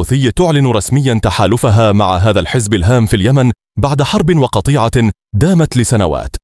الحوثي تعلن رسميا تحالفها مع هذا الحزب الهام في اليمن بعد حرب وقطيعة دامت لسنوات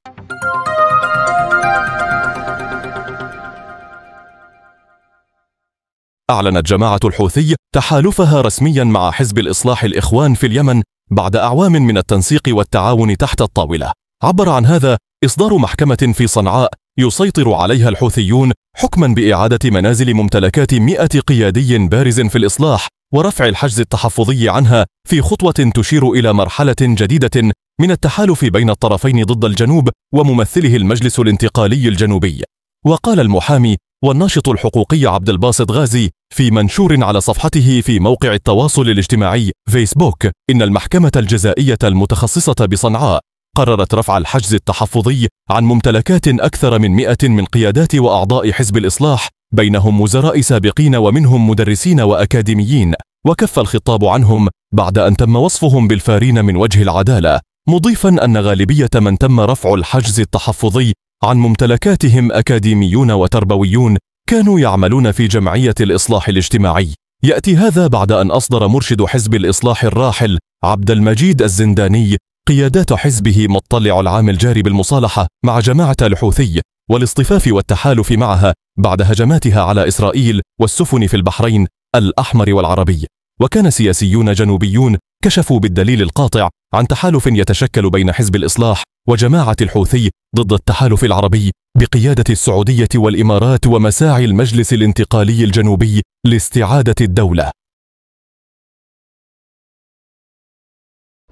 أعلنت جماعة الحوثي تحالفها رسميا مع حزب الإصلاح الإخوان في اليمن بعد أعوام من التنسيق والتعاون تحت الطاولة عبر عن هذا إصدار محكمة في صنعاء يسيطر عليها الحوثيون حكما بإعادة منازل ممتلكات مئة قيادي بارز في الإصلاح ورفع الحجز التحفظي عنها في خطوة تشير إلى مرحلة جديدة من التحالف بين الطرفين ضد الجنوب وممثله المجلس الانتقالي الجنوبي وقال المحامي والناشط الحقوقي عبد الباسط غازي في منشور على صفحته في موقع التواصل الاجتماعي فيسبوك إن المحكمة الجزائية المتخصصة بصنعاء قررت رفع الحجز التحفظي عن ممتلكات أكثر من مئة من قيادات وأعضاء حزب الإصلاح بينهم وزراء سابقين ومنهم مدرسين وأكاديميين وكف الخطاب عنهم بعد أن تم وصفهم بالفارين من وجه العدالة مضيفا أن غالبية من تم رفع الحجز التحفظي عن ممتلكاتهم أكاديميون وتربويون كانوا يعملون في جمعية الإصلاح الاجتماعي يأتي هذا بعد أن أصدر مرشد حزب الإصلاح الراحل عبد المجيد الزنداني قيادات حزبه مطلع العام الجاري بالمصالحة مع جماعة الحوثي والاصطفاف والتحالف معها بعد هجماتها على إسرائيل والسفن في البحرين الأحمر والعربي وكان سياسيون جنوبيون كشفوا بالدليل القاطع عن تحالف يتشكل بين حزب الإصلاح وجماعة الحوثي ضد التحالف العربي بقيادة السعودية والإمارات ومساعي المجلس الانتقالي الجنوبي لاستعادة الدولة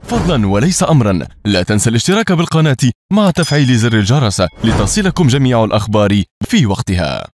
فضلا وليس امرا لا تنسى الاشتراك بالقناة مع تفعيل زر الجرس لتصلكم جميع الاخبار في وقتها